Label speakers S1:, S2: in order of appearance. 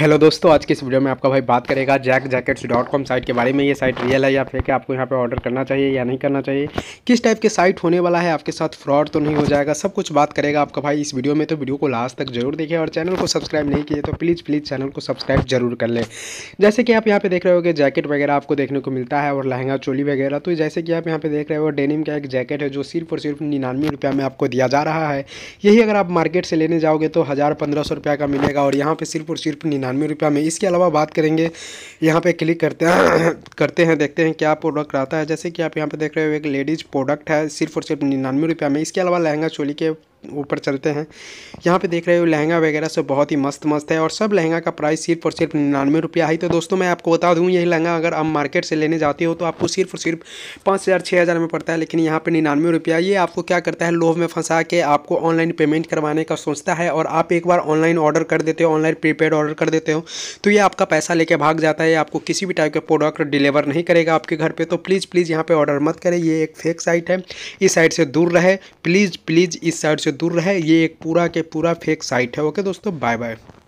S1: hello दोस्तों आज के इस वीडियो में आपका भाई बात करेगा jack jackets dot com site के बारे में ये साइट रियल है या फेक है आपको यहाँ पे ऑर्डर करना चाहिए या नहीं करना चाहिए किस टाइप के साइट होने वाला है आपके साथ फ्रॉड तो नहीं हो जाएगा सब कुछ बात करेगा आपका भाई इस वीडियो में तो वीडियो को लास्ट तक जरूर देखें और चैनल को सब्सक्राइब नहीं किए तो प्लीज़ प्लीज़ चैनल को सब्सक्राइब जरूर कर लें जैसे कि आप यहाँ पे देख रहे हो जैकेट वगैरह आपको देखने को मिलता है और लहंगा चोली वगैरह तो जैसे कि आप यहाँ पे देख रहे हो डेनिम का एक जैकेट है जो सिर्फ और सिर्फ निन्यानवे रुपये में आपको दिया जा रहा है यही अगर आप मार्केट से लेने जाओगे तो हज़ार पंद्रह सौ रुपये का मिलेगा और यहाँ पर सिर्फ और सिर्फ निन्यानवे रुपये में इसके अलावा बात करेंगे यहाँ पे क्लिक करते हैं करते हैं देखते हैं क्या प्रोडक्ट आता है जैसे कि आप यहाँ पे देख रहे हो एक लेडीज़ प्रोडक्ट है सिर्फ और सिर्फ निन्यानवे रुपये में इसके अलावा लहंगा चोली के ऊपर चलते हैं यहाँ पे देख रहे हो लहंगा वगैरह सब बहुत ही मस्त मस्त है और सब लहंगा का प्राइस सिर्फ और सिर्फ निन्यानवे रुपया है तो दोस्तों मैं आपको बता दूँ यही लहंगा अगर आप मार्केट से लेने जाते हो तो आपको सिर्फ और सिर्फ पाँच हज़ार छः हज़ार में पड़ता है लेकिन यहाँ पर निन्यानवे रुपया ये आपको क्या करता है लोभ में फंसा के आपको ऑनलाइन पेमेंट करवाने का सोचता है और आप एक बार ऑनलाइन ऑर्डर कर देते हो ऑनलाइन प्रीपेड ऑर्डर कर देते हो तो ये आपका पैसा लेके भाग जाता है आपको किसी भी टाइप का प्रोडक्ट डिलीवर नहीं करेगा आपके घर पर तो प्लीज़ प्लीज़ यहाँ पर ऑर्डर मत करें ये एक फेक साइट है इस साइड से दूर रहे प्लीज़ प्लीज़ इस साइड से दूर रहे ये एक पूरा के पूरा फेक साइट है ओके दोस्तों बाय बाय